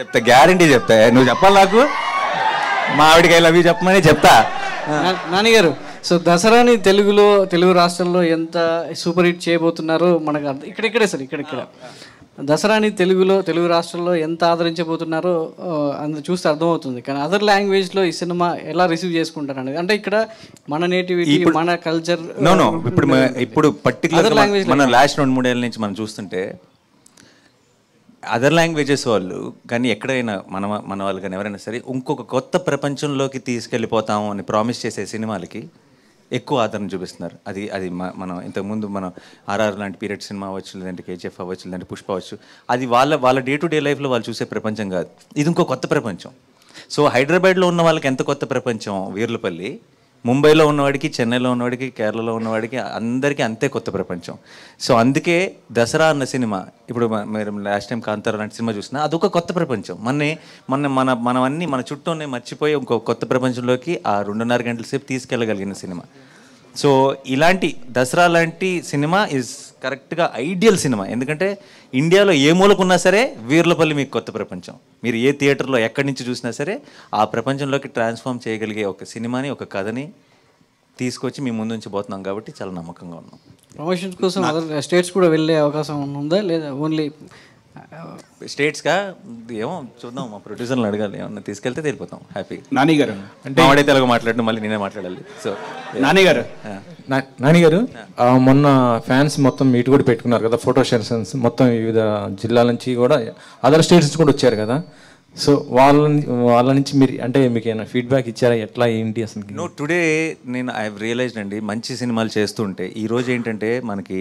చెప్తా గ్యారంటీ చెప్తా నువ్వు చెప్పాలి నాకు మా ఆవిడకి అవి లవ్ చెప్పమని చెప్తా నాన్నగారు సో దసరాని తెలుగులో తెలుగు రాష్ట్రంలో ఎంత సూపర్ హిట్ చేయబోతున్నారో మనకు అర్థం ఇక్కడిక్కడే సార్ ఇక్కడిక్కడ దసరాని తెలుగులో తెలుగు రాష్ట్రంలో ఎంత ఆదరించబోతున్నారో అందు చూస్తే అర్థమవుతుంది కానీ అదర్ లాంగ్వేజ్లో ఈ సినిమా ఎలా రిసీవ్ చేసుకుంటారు అనేది అంటే ఇక్కడ మన నేటివిటీ మన కల్చర్ ఇప్పుడు ఇప్పుడు పర్టికులర్ లాంగ్వేజ్ మన లాస్ట్ రెండు మూడేళ్ళ నుంచి మనం చూస్తుంటే అదర్ లాంగ్వేజెస్ వాళ్ళు కానీ ఎక్కడైనా మన మన వాళ్ళు కానీ ఎవరైనా సరే ఇంకొక కొత్త ప్రపంచంలోకి తీసుకెళ్ళిపోతాము అని ప్రామిస్ చేసే సినిమాలకి ఎక్కువ ఆదరణ చూపిస్తున్నారు అది అది మనం ఇంతకుముందు మనం ఆర్ఆర్ లాంటి పీరియడ్ సినిమా అవ్వచ్చు లేదంటే కేజీఎఫ్ అవ్వచ్చు లేదంటే పుష్ప అవ్వచ్చు అది వాళ్ళ వాళ్ళ డే టు డే లైఫ్లో వాళ్ళు చూసే ప్రపంచం కాదు ఇది ఇంకో కొత్త ప్రపంచం సో హైదరాబాద్లో ఉన్న వాళ్ళకి ఎంత కొత్త ప్రపంచం వీర్లపల్లి ముంబైలో ఉన్నవాడికి చెన్నైలో ఉన్నవాడికి కేరళలో ఉన్నవాడికి అందరికీ అంతే కొత్త ప్రపంచం సో అందుకే దసరా అన్న సినిమా ఇప్పుడు మీరు లాస్ట్ టైం కాంతారా లాంటి సినిమా చూసినా అదొక కొత్త ప్రపంచం మన మన మనం అన్నీ మన చుట్టూనే మర్చిపోయి ఇంకో కొత్త ప్రపంచంలోకి ఆ రెండున్నర గంటల సేపు తీసుకెళ్ళగలిగిన సినిమా సో ఇలాంటి దసరా లాంటి సినిమా ఇస్ కరెక్ట్గా ఐడియల్ సినిమా ఎందుకంటే ఇండియాలో ఏ మూలకున్నా సరే వీర్లపల్లి మీకు కొత్త ప్రపంచం మీరు ఏ థియేటర్లో ఎక్కడి నుంచి చూసినా సరే ఆ ప్రపంచంలోకి ట్రాన్స్ఫామ్ చేయగలిగే ఒక సినిమాని ఒక కథని తీసుకొచ్చి మీ ముందు పోతున్నాం కాబట్టి చాలా నమ్మకంగా ఉన్నాం ప్రమోషన్స్ కోసం స్టేట్స్ కూడా వెళ్ళే అవకాశం ఉందా లేదా ఓన్లీ స్టేట్స్గా ఏమో చూద్దాం మా ప్రొడ్యూసర్లు అడగాలి ఏమన్నా తీసుకెళ్తే తెలిపోతాం హ్యాపీ నాని గారు అంటే వాడే తెలుగు మాట్లాడడం మళ్ళీ నేనే మాట్లాడాలి సో నాని గారు నాని గారు మొన్న ఫ్యాన్స్ మొత్తం మీట్ కూడా పెట్టుకున్నారు కదా ఫోటో సెషన్స్ మొత్తం వివిధ జిల్లాల నుంచి కూడా అదర్ స్టేట్స్ నుంచి కూడా వచ్చారు కదా సో వాళ్ళ వాళ్ళ నుంచి మీరు అంటే మీకు ఏమైనా ఫీడ్బ్యాక్ ఇచ్చారా ఎట్లా ఏంటి అసలు నో టుడే నేను ఐ రియలైజ్డ్ అండి మంచి సినిమాలు చేస్తుంటే ఈరోజు ఏంటంటే మనకి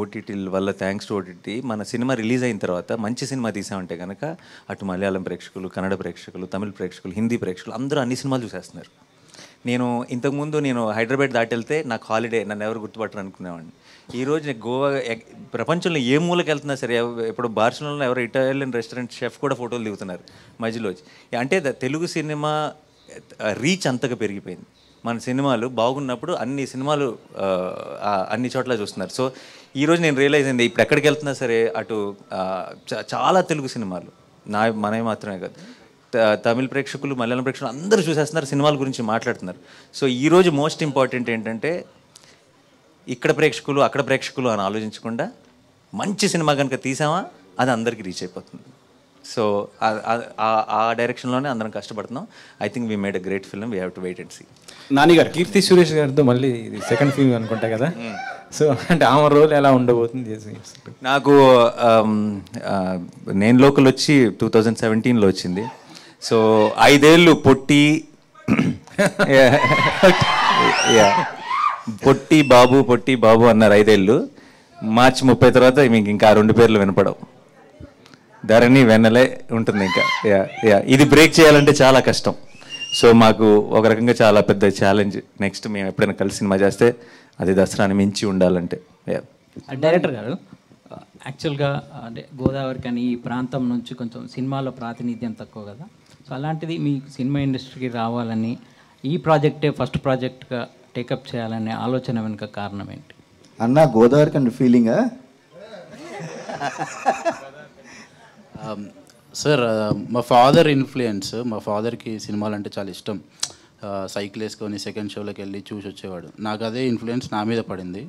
ఓటీటీ వల్ల థ్యాంక్స్ టు ఓటీటీ మన సినిమా రిలీజ్ అయిన తర్వాత మంచి సినిమా తీసామంటే కనుక అటు మలయాళం ప్రేక్షకులు కన్నడ ప్రేక్షకులు తమిళ ప్రేక్షకులు హిందీ ప్రేక్షకులు అందరూ అన్ని సినిమాలు చూసేస్తున్నారు నేను ఇంతకుముందు నేను హైదరాబాద్ దాటి వెళ్తే నాకు హాలిడే నన్ను ఎవరు గుర్తుపట్టరు అనుకునేవాడిని ఈరోజు నేను గోవా ప్రపంచంలో ఏ మూలకి వెళ్తున్నా సరే ఇప్పుడు బార్సిలోనా ఎవరో ఇటాలియన్ రెస్టారెంట్ షెఫ్ కూడా ఫోటోలు దిగుతున్నారు మధ్యలో అంటే తెలుగు సినిమా రీచ్ అంతగా పెరిగిపోయింది మన సినిమాలు బాగున్నప్పుడు అన్ని సినిమాలు అన్ని చోట్ల చూస్తున్నారు సో ఈరోజు నేను రియలైజ్ అయింది ఇప్పుడు ఎక్కడికి వెళ్తున్నా సరే అటు చాలా తెలుగు సినిమాలు నా మనవి మాత్రమే కాదు తమిళ ప్రేక్షకులు మలయాళం ప్రేక్షకులు అందరూ చూసేస్తున్నారు సినిమాల గురించి మాట్లాడుతున్నారు సో ఈరోజు మోస్ట్ ఇంపార్టెంట్ ఏంటంటే ఇక్కడ ప్రేక్షకులు అక్కడ ప్రేక్షకులు అని ఆలోచించకుండా మంచి సినిమా కనుక తీసామా అది అందరికీ రీచ్ అయిపోతుంది సో ఆ డైరెక్షన్లోనే అందరం కష్టపడుతున్నాం I think we made a great film we have to wait and see Nani garu Keerthy Suresh గారితో మళ్ళీ సెకండ్ ఫిల్మ్ అనుకుంటా కదా hmm. సో అంటే ఆమె రోల్ ఎలా ఉండబోతుంది నాకు um, నేను లోకల్ వచ్చి టూ థౌజండ్ సెవెంటీన్లో వచ్చింది సో ఐదేళ్ళు పొట్టి పొట్టి బాబు పొట్టి బాబు అన్నారు ఐదేళ్ళు మార్చి ముప్పై తర్వాత మీకు ఇంకా రెండు పేర్లు వినపడవు ధరణి వెన్నలే ఉంటుంది ఇంకా యా యా ఇది బ్రేక్ చేయాలంటే చాలా కష్టం సో మాకు ఒక రకంగా చాలా పెద్ద ఛాలెంజ్ నెక్స్ట్ మేము ఎప్పుడైనా కలిసి సినిమా చేస్తే అది దసరాని మించి ఉండాలంటే యా డైరెక్టర్ గారు యాక్చువల్గా అంటే గోదావరి కానీ ఈ ప్రాంతం నుంచి కొంచెం సినిమాలో ప్రాతినిధ్యం తక్కువ కదా సో అలాంటిది మీ సినిమా ఇండస్ట్రీకి రావాలని ఈ ప్రాజెక్టే ఫస్ట్ ప్రాజెక్ట్గా టేకప్ చేయాలనే ఆలోచన వెనుక కారణం ఏంటి అన్న గోదావరి కానీ ఫీలింగా సార్ మా ఫాదర్ ఇన్ఫ్లుయెన్స్ మా ఫాదర్కి సినిమాలు అంటే చాలా ఇష్టం సైకిల్ uh, వేసుకొని సెకండ్ షోలోకి వెళ్ళి చూసి వచ్చేవాడు నాకు అదే ఇన్ఫ్లుయెన్స్ నా మీద పడింది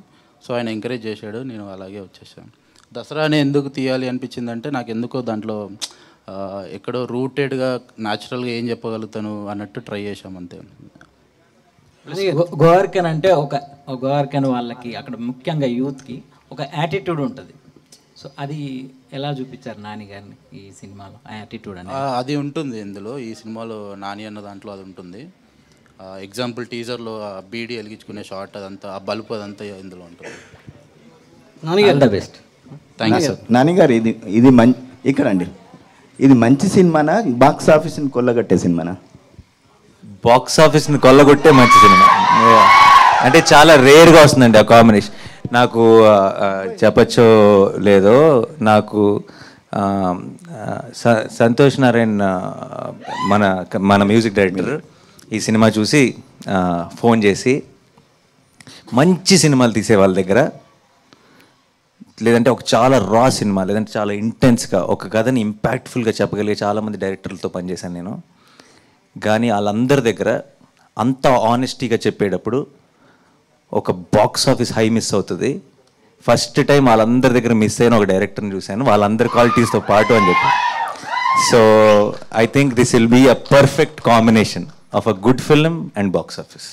సో ఆయన ఎంకరేజ్ చేశాడు నేను అలాగే వచ్చేసాను దసరాని ఎందుకు తీయాలి అంటే నాకు ఎందుకో దాంట్లో uh, ఎక్కడో రూటెడ్గా న్యాచురల్గా ఏం చెప్పగలుగుతాను అన్నట్టు ట్రై చేశాం అంతే గోవర్కెన్ అంటే ఒక గోవర్కెన్ వాళ్ళకి అక్కడ ముఖ్యంగా యూత్కి ఒక యాటిట్యూడ్ ఉంటుంది సో అది ఎలా చూపించారు నాని గారిని ఈ సినిమాలో యాటిట్యూడ్ అని అది ఉంటుంది ఇందులో ఈ సినిమాలో నాని అన్న దాంట్లో అది ఉంటుంది ఎగ్జాంపుల్ టీజర్లో బీడీ వెలిగించుకునే షార్ట్ అదంతా ఆ బల్బు అదంతా ఇందులో ఉంటుంది నానిగారు the best thank you sir garu ఇది ఇది మం ఇక్కడ అండి ఇది మంచి సినిమానా బాక్స్ ఆఫీస్ని కొల్లగొట్టే సినిమానా బాక్స్ ఆఫీస్ని కొల్లగొట్టే మంచి సినిమా అంటే చాలా రేర్గా వస్తుందండి ఆ కాంబినేషన్ నాకు చెప్పచ్చు లేదో నాకు సంతోష్ నారాయణ్ మన మన మ్యూజిక్ డైరెక్టర్ ఈ సినిమా చూసి ఫోన్ చేసి మంచి సినిమాలు తీసే వాళ్ళ దగ్గర లేదంటే ఒక చాలా రా సినిమా లేదంటే చాలా ఇంటెన్స్గా ఒక కథని ఇంపాక్ట్ఫుల్గా చెప్పగలిగే చాలామంది డైరెక్టర్లతో పనిచేశాను నేను కానీ వాళ్ళందరి దగ్గర అంత ఆనెస్టీగా చెప్పేటప్పుడు ఒక బాక్స్ ఆఫీస్ హై మిస్ అవుతుంది ఫస్ట్ టైం వాళ్ళందరి దగ్గర మిస్ అయిన ఒక డైరెక్టర్ని చూశాను వాళ్ళందరి క్వాలిటీస్తో పాటు అని చెప్పి so I think this will be a perfect combination of a good film and box office